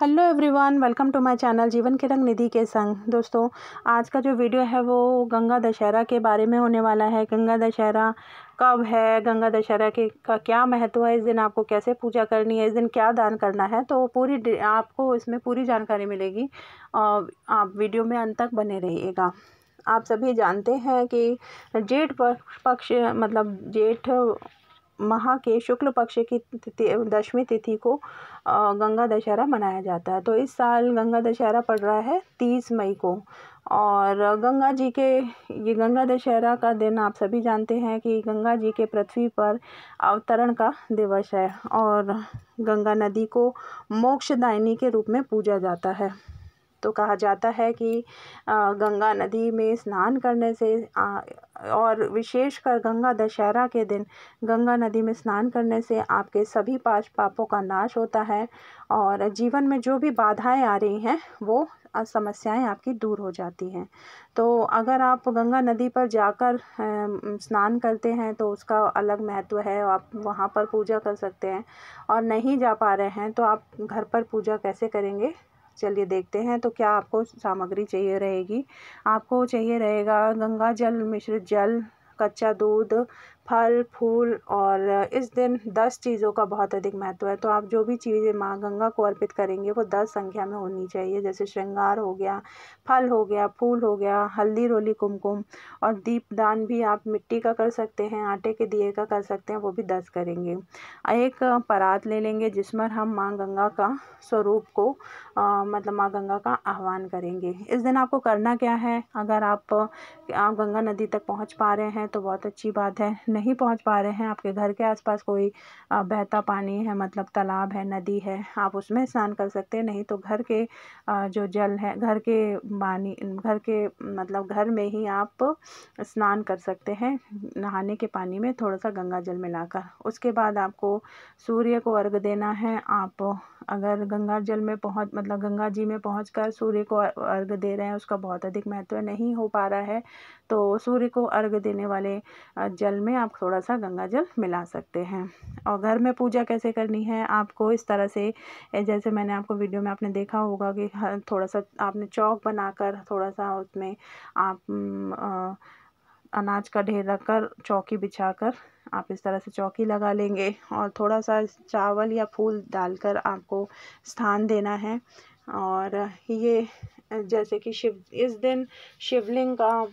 hello everyone welcome to my channel जीवन के रंग निधि के संग दोस्तों आज का जो वीडियो है वो गंगा दशहरा के बारे में होने वाला है गंगा दशहरा कब है गंगा दशहरा के का क्या महत्व है इस दिन आपको कैसे पूजा करनी है इस दिन क्या दान करना है तो पूरी आपको इसमें पूरी जानकारी मिलेगी और आप वीडियो में अंत तक बने रहिएगा आप सभी जानते हैं कि जेठ पक्ष मतलब जेठ माह के शुक्ल पक्ष की दशमी तिथि को गंगा दशहरा मनाया जाता है तो इस साल गंगा दशहरा पड़ रहा है तीस मई को और गंगा जी के ये गंगा दशहरा का दिन आप सभी जानते हैं कि गंगा जी के पृथ्वी पर अवतरण का दिवस है और गंगा नदी को मोक्षदायिनी के रूप में पूजा जाता है तो कहा जाता है कि गंगा नदी में स्नान करने से और विशेषकर गंगा दशहरा के दिन गंगा नदी में स्नान करने से आपके सभी पाँच पापों का नाश होता है और जीवन में जो भी बाधाएं आ रही हैं वो समस्याएं आपकी दूर हो जाती हैं तो अगर आप गंगा नदी पर जाकर स्नान करते हैं तो उसका अलग महत्व है आप वहाँ पर पूजा कर सकते हैं और नहीं जा पा रहे हैं तो आप घर पर पूजा कैसे करेंगे चलिए देखते हैं तो क्या आपको सामग्री चाहिए रहेगी आपको चाहिए रहेगा गंगा जल मिश्रित जल कच्चा दूध फल फूल और इस दिन दस चीज़ों का बहुत अधिक महत्व है तो आप जो भी चीज़ें माँ गंगा को अर्पित करेंगे वो दस संख्या में होनी चाहिए जैसे श्रृंगार हो गया फल हो गया फूल हो गया हल्दी रोली कुमकुम और दीपदान भी आप मिट्टी का कर सकते हैं आटे के दिए का कर सकते हैं वो भी दस करेंगे एक परात ले लेंगे जिसमें हम माँ गंगा का स्वरूप को आ, मतलब माँ गंगा का आह्वान करेंगे इस दिन आपको करना क्या है अगर आप आप गंगा नदी तक पहुँच पा रहे हैं तो बहुत अच्छी बात है नहीं पहुँच पा रहे हैं आपके घर के आसपास कोई बहता पानी है मतलब तालाब है नदी है आप उसमें स्नान कर सकते हैं नहीं तो घर के जो जल है घर के पानी घर के मतलब घर में ही आप स्नान कर सकते हैं नहाने के पानी में थोड़ा सा गंगा जल मिलाकर उसके बाद आपको सूर्य को अर्घ देना है आप अगर गंगा जल में पहुँच मतलब गंगा जी में पहुँच कर सूर्य को अर्घ दे रहे हैं उसका बहुत अधिक महत्व नहीं हो पा रहा है तो सूर्य को अर्घ देने वाले जल में आप थोड़ा सा गंगा जल मिला सकते हैं और घर में पूजा कैसे करनी है आपको इस तरह से जैसे मैंने आपको वीडियो में आपने देखा होगा कि थोड़ा सा आपने चौक बनाकर थोड़ा सा उसमें आप आ, अनाज का ढेर रख कर चौकी बिछा कर आप इस तरह से चौकी लगा लेंगे और थोड़ा सा चावल या फूल डालकर आपको स्थान देना है और ये जैसे कि शिव इस दिन शिवलिंग का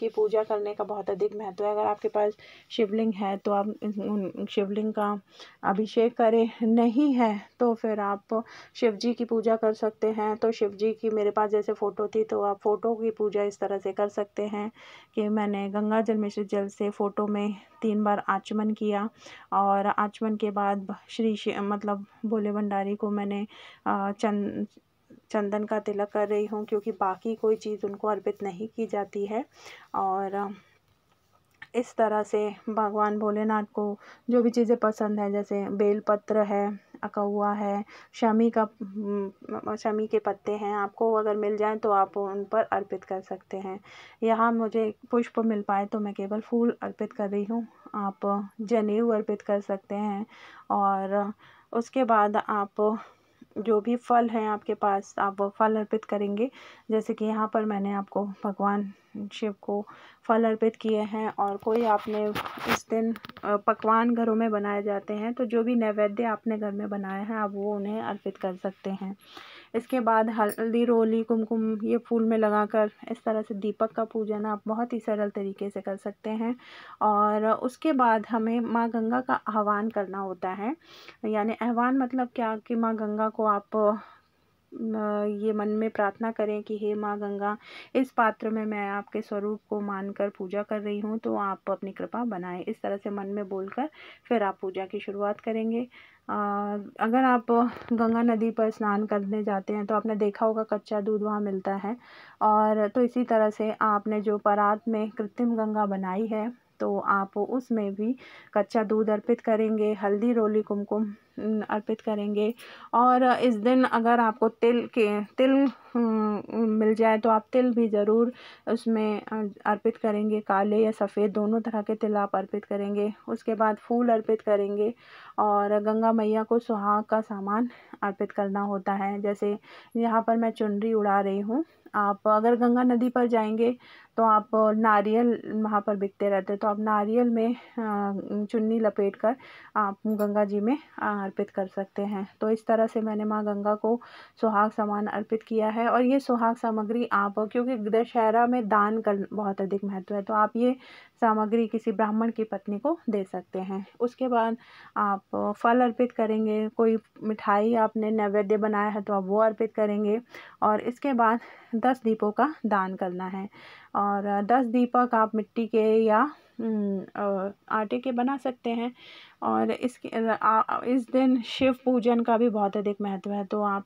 की पूजा करने का बहुत अधिक महत्व है अगर आपके पास शिवलिंग है तो आप शिवलिंग का अभिषेक करें नहीं है तो फिर आप शिव जी की पूजा कर सकते हैं तो शिव जी की मेरे पास जैसे फ़ोटो थी तो आप फ़ोटो की पूजा इस तरह से कर सकते हैं कि मैंने गंगा जल मिश्रित जल से फ़ोटो में तीन बार आचमन किया और आचमन के बाद श्री मतलब भोले भंडारी को मैंने चंद चंदन का तिलक कर रही हूँ क्योंकि बाकी कोई चीज़ उनको अर्पित नहीं की जाती है और इस तरह से भगवान भोलेनाथ को जो भी चीज़ें पसंद हैं जैसे बेलपत्र है अकौआ है शमी का शमी के पत्ते हैं आपको अगर मिल जाए तो आप उन पर अर्पित कर सकते हैं यहाँ मुझे पुष्प मिल पाए तो मैं केवल फूल अर्पित कर रही हूँ आप जनेऊ अर्पित कर सकते हैं और उसके बाद आप जो भी फल हैं आपके पास आप वह फल अर्पित करेंगे जैसे कि यहाँ पर मैंने आपको भगवान शिव को फल अर्पित किए हैं और कोई आपने इस दिन पकवान घरों में बनाए जाते हैं तो जो भी नैवेद्य आपने घर में बनाया है आप वो उन्हें अर्पित कर सकते हैं इसके बाद हल्दी रोली कुमकुम ये फूल में लगाकर इस तरह से दीपक का पूजन आप बहुत ही सरल तरीके से कर सकते हैं और उसके बाद हमें माँ गंगा का आह्वान करना होता है यानी आह्वान मतलब क्या कि माँ गंगा को आप ये मन में प्रार्थना करें कि हे माँ गंगा इस पात्र में मैं आपके स्वरूप को मानकर पूजा कर रही हूँ तो आप अपनी कृपा बनाएं इस तरह से मन में बोलकर फिर आप पूजा की शुरुआत करेंगे अगर आप गंगा नदी पर स्नान करने जाते हैं तो आपने देखा होगा कच्चा दूध वहाँ मिलता है और तो इसी तरह से आपने जो परात में कृत्रिम गंगा बनाई है तो आप उसमें भी कच्चा दूध अर्पित करेंगे हल्दी रोली कुमकुम अर्पित करेंगे और इस दिन अगर आपको तिल के तिल मिल जाए तो आप तिल भी ज़रूर उसमें अर्पित करेंगे काले या सफ़ेद दोनों तरह के तिल आप अर्पित करेंगे उसके बाद फूल अर्पित करेंगे और गंगा मैया को सुहाग का सामान अर्पित करना होता है जैसे यहाँ पर मैं चुनरी उड़ा रही हूँ आप अगर गंगा नदी पर जाएंगे तो आप नारियल वहाँ पर बिकते रहते हैं तो आप नारियल में चुन्नी लपेट कर आप गंगा जी में अर्पित कर सकते हैं तो इस तरह से मैंने माँ गंगा को सुहाग सामान अर्पित किया है और ये सुहाग सामग्री आप क्योंकि दशहरा में दान कर बहुत अधिक महत्व है तो आप ये सामग्री किसी ब्राह्मण की पत्नी को दे सकते हैं उसके बाद आप फल अर्पित करेंगे कोई मिठाई आपने नैवेद्य बनाया है तो आप वो अर्पित करेंगे और इसके बाद दस दीपों का दान करना है और दस दीपक आप मिट्टी के या हम्म, आटे के बना सकते हैं और इसके इस दिन शिव पूजन का भी बहुत अधिक महत्व है तो आप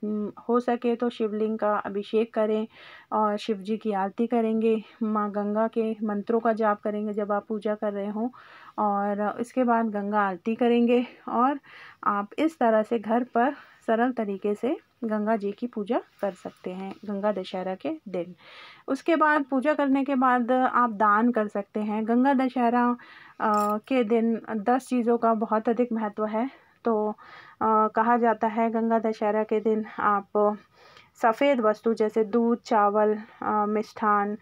हो सके तो शिवलिंग का अभिषेक करें और शिव जी की आरती करेंगे माँ गंगा के मंत्रों का जाप करेंगे जब आप पूजा कर रहे हों और इसके बाद गंगा आरती करेंगे और आप इस तरह से घर पर सरल तरीके से गंगा जी की पूजा कर सकते हैं गंगा दशहरा के दिन उसके बाद पूजा करने के बाद आप दान कर सकते हैं गंगा दशहरा के दिन दस चीज़ों का बहुत अधिक महत्व है तो आ, कहा जाता है गंगा दशहरा के दिन आप सफ़ेद वस्तु जैसे दूध चावल मिष्ठान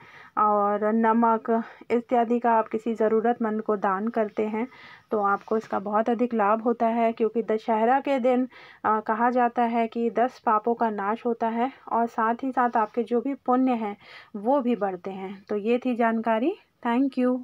और नमक इत्यादि का आप किसी ज़रूरतमंद को दान करते हैं तो आपको इसका बहुत अधिक लाभ होता है क्योंकि दशहरा के दिन आ, कहा जाता है कि दस पापों का नाश होता है और साथ ही साथ आपके जो भी पुण्य हैं वो भी बढ़ते हैं तो ये थी जानकारी थैंक यू